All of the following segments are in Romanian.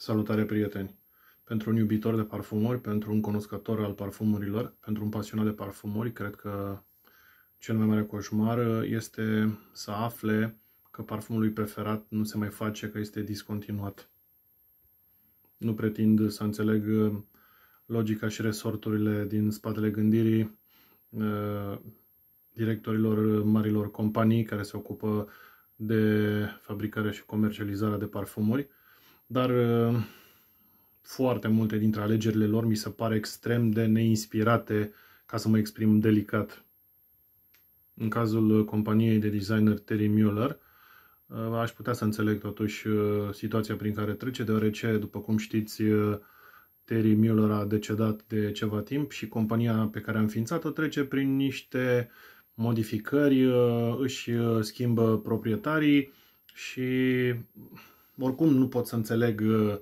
Salutare, prieteni! Pentru un iubitor de parfumuri, pentru un cunoscător al parfumurilor, pentru un pasionat de parfumuri, cred că cel mai mare coșmar uh, este să afle că parfumul lui preferat nu se mai face, că este discontinuat. Nu pretind să înțeleg uh, logica și resorturile din spatele gândirii uh, directorilor marilor companii care se ocupă de fabricarea și comercializarea de parfumuri, dar uh, foarte multe dintre alegerile lor mi se pare extrem de neinspirate, ca să mă exprim delicat. În cazul uh, companiei de designer Terry Mueller, uh, aș putea să înțeleg totuși situația prin care trece, deoarece, după cum știți, Terry Mueller a decedat de ceva timp și compania pe care a înființat-o trece prin niște modificări, își schimbă proprietarii și oricum nu pot să înțeleg uh,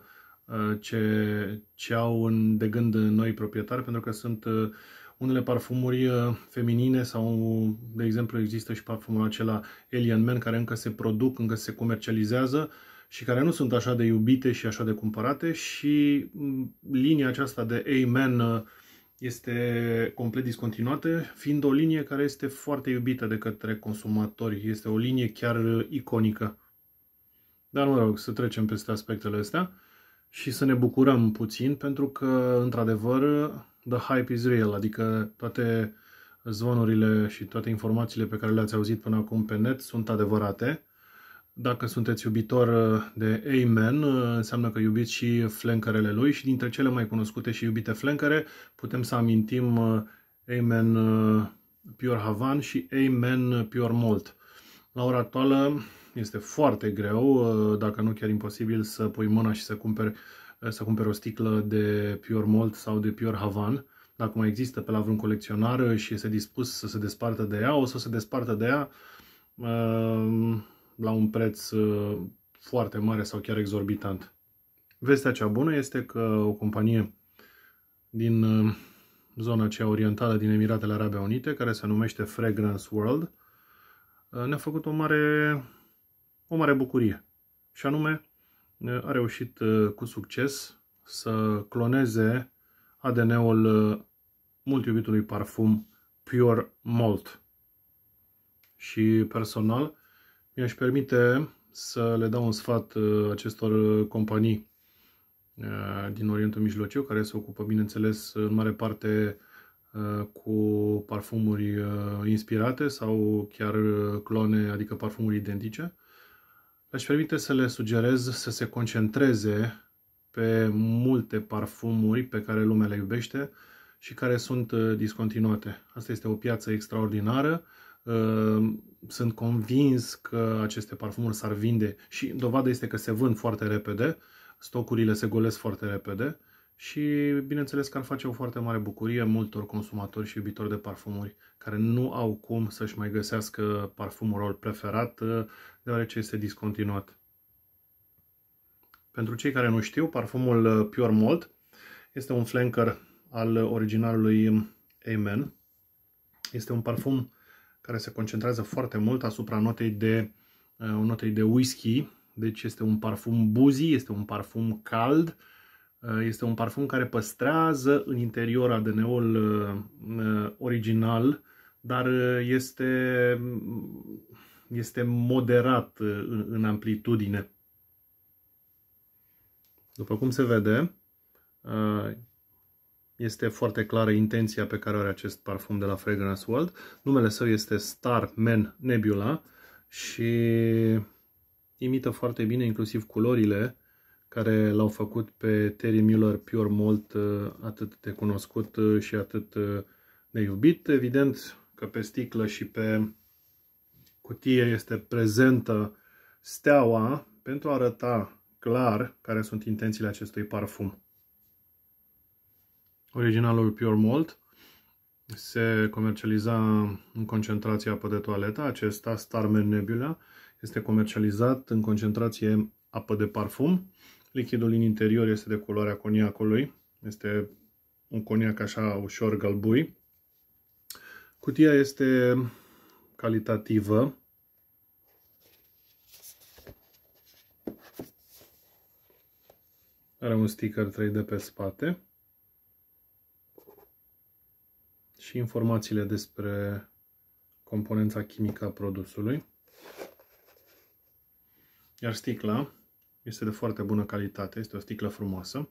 uh, ce, ce au în, de gând noi proprietari, pentru că sunt uh, unele parfumuri feminine sau, de exemplu, există și parfumul acela Alien Man, care încă se produc, încă se comercializează și care nu sunt așa de iubite și așa de cumpărate și mm, linia aceasta de Amen este complet discontinuată, fiind o linie care este foarte iubită de către consumatori. Este o linie chiar iconică. Dar mă rog, să trecem peste aspectele astea și să ne bucurăm puțin pentru că, într-adevăr, the hype is real, adică toate zvonurile și toate informațiile pe care le-ați auzit până acum pe net sunt adevărate. Dacă sunteți iubitor de Amen, înseamnă că iubiți și flancărele lui și dintre cele mai cunoscute și iubite flancăre putem să amintim Amen uh, Pure Havan și Amen Pure Malt. La ora actuală este foarte greu, uh, dacă nu chiar imposibil, să pui mâna și să cumperi, uh, să cumperi o sticlă de Pure Malt sau de Pure Havan. Dacă mai există pe la vreun colecționar uh, și este dispus să se despartă de ea, o să se despartă de ea la un preț foarte mare sau chiar exorbitant. Vestea cea bună este că o companie din zona aceea orientală din Emiratele Arabe Unite, care se numește Fragrance World, ne-a făcut o mare o mare bucurie. Și anume, a reușit cu succes să cloneze ADN-ul mult iubitului parfum Pure Malt. Și personal, mi-aș permite să le dau un sfat acestor companii din Orientul Mijlociu, care se ocupă, bineînțeles, în mare parte cu parfumuri inspirate sau chiar clone, adică parfumuri identice. Aș permite să le sugerez să se concentreze pe multe parfumuri pe care lumea le iubește și care sunt uh, discontinuate. Asta este o piață extraordinară. Uh, sunt convins că aceste parfumuri s-ar vinde și dovada este că se vând foarte repede, stocurile se golesc foarte repede și bineînțeles că ar face o foarte mare bucurie multor consumatori și iubitori de parfumuri care nu au cum să-și mai găsească parfumul lor preferat uh, deoarece este discontinuat. Pentru cei care nu știu, parfumul uh, Pure Malt este un flanker al originalului Amen. Este un parfum care se concentrează foarte mult asupra notei de, uh, notei de whisky, deci este un parfum buzi, este un parfum cald, uh, Uh, este un parfum care păstrează în interior ADN-ul uh, uh, original, dar este, este moderat în, în amplitudine. După cum se vede, este foarte clară intenția pe care o are acest parfum de la Fragrance World. Numele său este Star Man Nebula și imită foarte bine inclusiv culorile care l-au făcut pe Terry Miller Pure Malt uh, atât de cunoscut uh, și atât uh, de iubit. Evident că pe sticlă și pe cutie este prezentă steaua pentru a arăta clar care sunt intențiile acestui parfum. Originalul Pure Malt se comercializa în concentrație apă de toaletă. Acesta, Starman Nebula, este comercializat în concentrație apă de parfum. Lichidul în interior este de culoarea coniacului. Este un coniac așa ușor galbui. Cutia este calitativă. Are un sticker 3D pe spate. Și informațiile despre componența chimică a produsului. Iar sticla este de foarte bună calitate, este o sticlă frumoasă.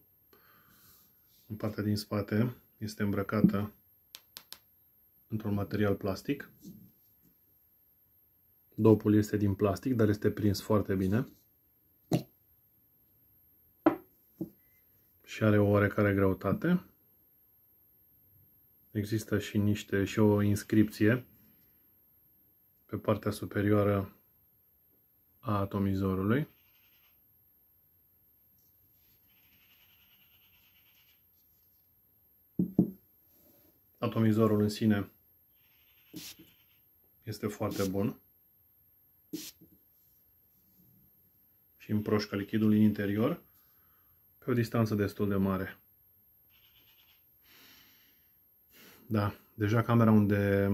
În partea din spate este îmbrăcată într-un material plastic. Dopul este din plastic, dar este prins foarte bine. Și are o oarecare greutate. Există și niște și o inscripție pe partea superioară a atomizorului. Atomizorul în sine este foarte bun și împroșcă lichidul în interior pe o distanță destul de mare. Da, deja camera unde,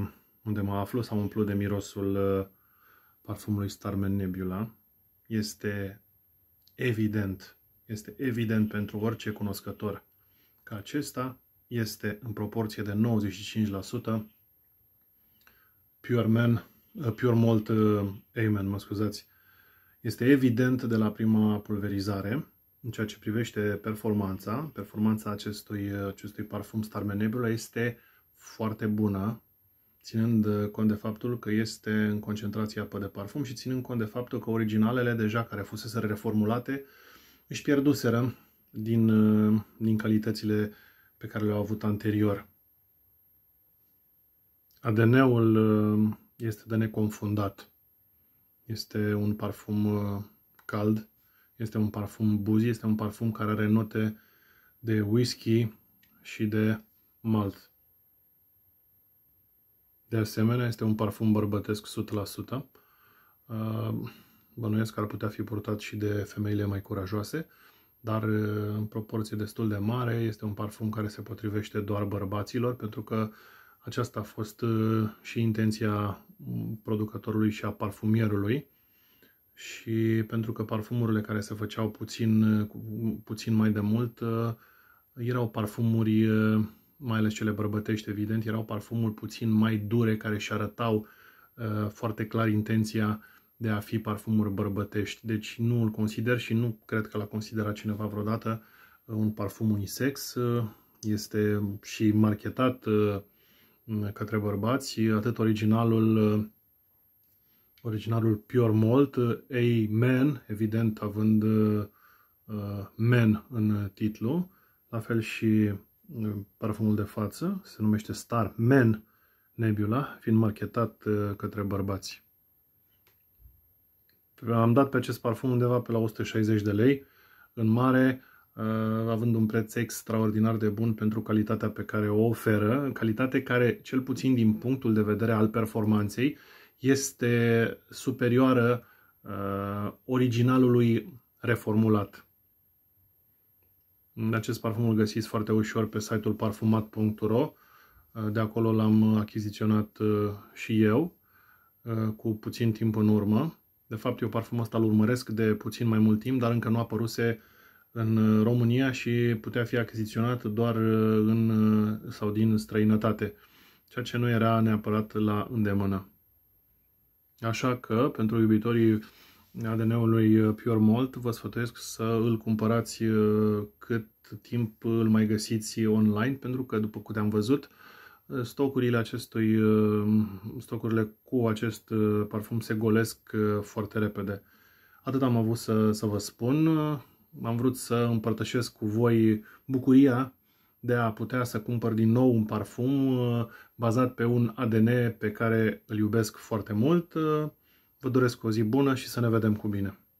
unde mă aflu s-a umplut de mirosul uh, parfumului Starman Nebula. Este evident, este evident pentru orice cunoscător că acesta este în proporție de 95% Pure, Man, uh, Pure Malt uh, Amen, mă scuzați, este evident de la prima pulverizare în ceea ce privește performanța. Performanța acestui, uh, acestui parfum Starman Nebula este foarte bună, ținând cont de faptul că este în concentrație apă de parfum și ținând cont de faptul că originalele deja care fuseseră reformulate își pierduseră din, din calitățile pe care le-au avut anterior. ADN-ul uh, este de neconfundat. Este un parfum uh, cald, este un parfum buzi, este un parfum care are note de whisky și de malt. De asemenea, este un parfum bărbătesc 100%. Uh, bănuiesc că ar putea fi purtat și de femeile mai curajoase dar uh, în proporție destul de mare. Este un parfum care se potrivește doar bărbaților, pentru că aceasta a fost uh, și intenția mm, producătorului și a parfumierului. Și pentru că parfumurile care se făceau puțin, uh, puțin mai de mult erau parfumuri, mai ales cele bărbătești, evident, erau parfumuri puțin mai dure care și arătau foarte clar intenția de a fi parfumuri bărbătești. Deci nu îl consider și nu cred că l-a considerat cineva vreodată uh, un parfum unisex. Uh, este și marketat uh, către bărbați, atât originalul originalul Pure Malt, A Man, evident având Men în titlu, la fel și parfumul de față, se numește Star Men Nebula, fiind marketat către bărbați. Am dat pe acest parfum undeva pe la 160 de lei, în mare, uh, având un preț extraordinar de bun pentru calitatea pe care o oferă, calitate care, cel puțin din punctul de vedere al performanței, este superioară uh, originalului reformulat. Acest parfum îl găsiți foarte ușor pe site-ul parfumat.ro uh, De acolo l-am achiziționat și eu cu puțin timp în urmă. De fapt, eu parfumul ăsta îl urmăresc de puțin mai mult timp, dar încă nu apăruse în uh, România și putea fi achiziționat doar uh, în uh, sau din străinătate, ceea ce nu era neapărat la îndemână. Așa că, pentru iubitorii ADN-ului Pure Malt, vă sfătuiesc să îl cumpărați cât timp îl mai găsiți online, pentru că, după cum am văzut, Stocurile acestui, uh, stocurile cu acest uh, parfum se golesc uh, foarte repede. Atât am avut să, să vă spun. Am vrut să împărtășesc cu voi bucuria de a putea să cumpăr din nou un parfum bazat pe un ADN pe care îl iubesc foarte mult. Vă doresc o zi bună și să ne vedem cu bine!